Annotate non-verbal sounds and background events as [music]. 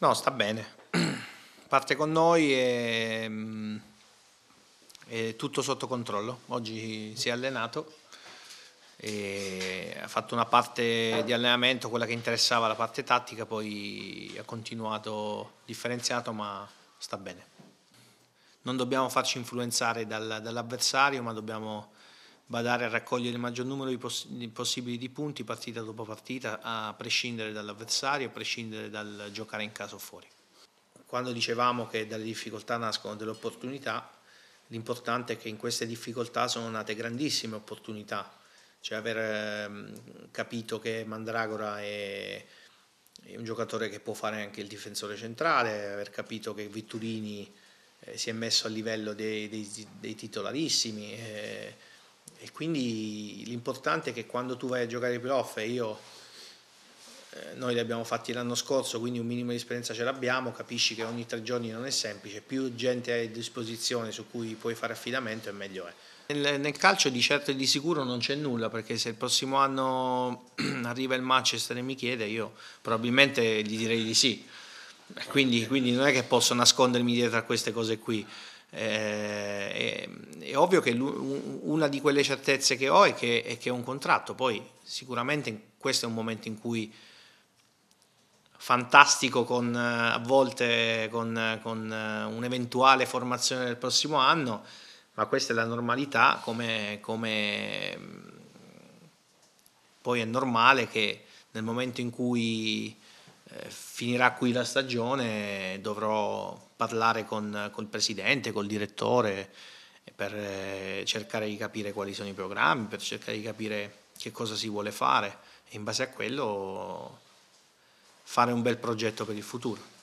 No, sta bene. Parte con noi e, mm, e tutto sotto controllo. Oggi si è allenato ha fatto una parte di allenamento, quella che interessava la parte tattica, poi ha continuato differenziato, ma sta bene. Non dobbiamo farci influenzare dal, dall'avversario, ma dobbiamo badare a raccogliere il maggior numero di, poss- di possibili di punti partita dopo partita, a prescindere dall'avversario, a prescindere dal giocare in casa o fuori. Quando dicevamo che dalle difficoltà nascono delle opportunità, l'importante è che in queste difficoltà sono nate grandissime opportunità, cioè aver ehm, capito che Mandragora è, è un giocatore che può fare anche il difensore centrale, aver capito che Vitturini eh, si è messo a livello dei, dei, dei titolarissimi, eh, e quindi l'importante è che quando tu vai a giocare i playoff e io eh, noi li abbiamo fatti l'anno scorso quindi un minimo di esperienza ce l'abbiamo capisci che ogni tre giorni non è semplice più gente hai a disposizione su cui puoi fare affidamento e meglio è nel, nel calcio di certo e di sicuro non c'è nulla perché se il prossimo anno [clears throat] arriva il Manchester e mi chiede io probabilmente gli direi di sì quindi, quindi non è che posso nascondermi dietro a queste cose qui eh, è ovvio che una di quelle certezze che ho è che, è che, ho un contratto, poi sicuramente questo è un momento in cui fantastico con, eh, a volte con, eh, con eh, un'eventuale formazione del prossimo anno, ma questa è la normalità come, come mm, poi è normale che nel momento in cui finirà qui la stagione dovrò parlare con, col presidente, col direttore, per eh, cercare di capire quali sono i programmi, per cercare di capire che cosa si vuole fare e in base a quello fare un bel progetto per il futuro.